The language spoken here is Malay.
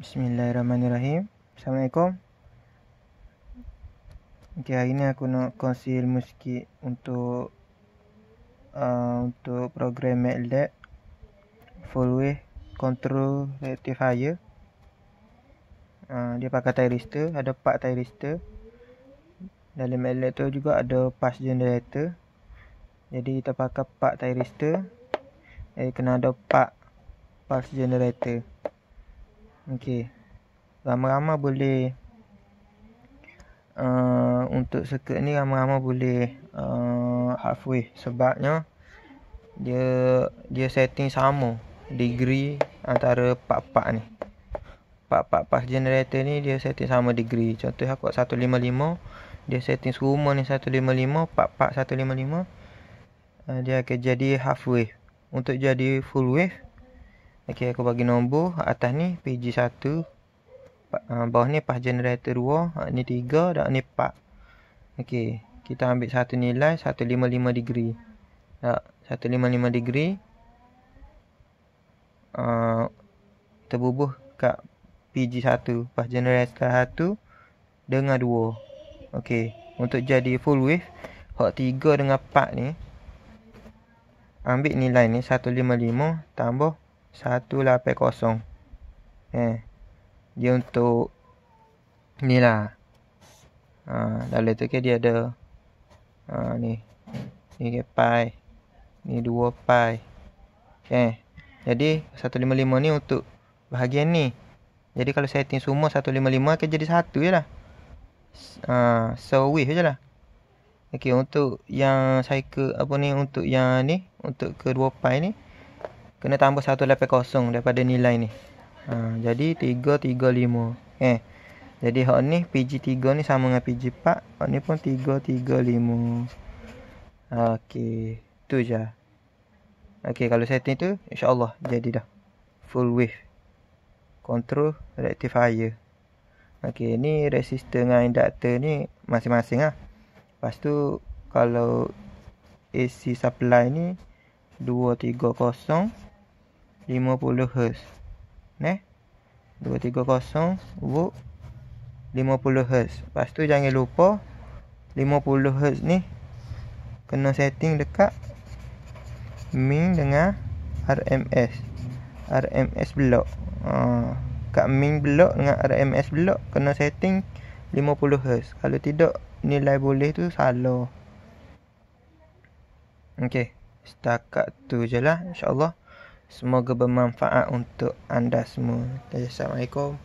Bismillahirrahmanirrahim Assalamualaikum Ok hari ni aku nak kongsi ilmu sikit Untuk uh, Untuk program MATLAB Full way Control rectifier uh, Dia pakai thyristor Ada part thyristor Dalam MATLAB tu juga ada Pass generator Jadi kita pakai part thyristor Jadi kena ada part Pass generator Okey. Lama-lama boleh uh, untuk circuit ni lama-lama boleh uh, halfway sebabnya dia dia setting sama degree antara part-part ni. Part-part pas generator ni dia setting sama degree. Contoh aku kuat 155, dia setting semua ni 155, part-part 155. Uh, dia akan jadi halfway. Untuk jadi full wave Okey, aku bagi nombor atas ni PG1, ah, bawah ni pas generator 2, ah, ni 3 dan ni 4. Okey, kita ambil satu nilai 155 degree. Tak, 155 degree. Uh, terbubuh kat PG1 pas generator 1 dengan 2. Okey, untuk jadi full wave, hot 3 dengan 4 ni ambil nilai ni 155 tambah 2. 180 eh dia untuk ni lah ha, dalam tu ke dia ada ha, ni ni ke pi ni 2 pi eh jadi 155 ni untuk bahagian ni jadi kalau setting semua 155 akan jadi 1 je lah ha, so width je lah Okey untuk yang cycle apa ni untuk yang ni untuk ke 2 pi ni kena tambah kosong daripada nilai ni. Ha, jadi 335. Eh. Jadi hak ni PG3 ni sama dengan PG4. Hak ni pun 335. Okey. Tu je. Okey kalau setting tu insyaallah jadi dah. Full wave. Control rectifier. Okey ni resistor dengan inductor ni masing-masing ah. Lepas tu kalau AC supply ni 230 50 Hz. neh 230 volt 50 Hz. Pastu jangan lupa 50 Hz ni kena setting dekat min dengan RMS. RMS blok. Ha, kat min blok dengan RMS blok kena setting 50 Hz. Kalau tidak nilai boleh tu salah. Okey, setakat tu je lah insyaAllah. Semoga bermanfaat untuk anda semua. Assalamualaikum.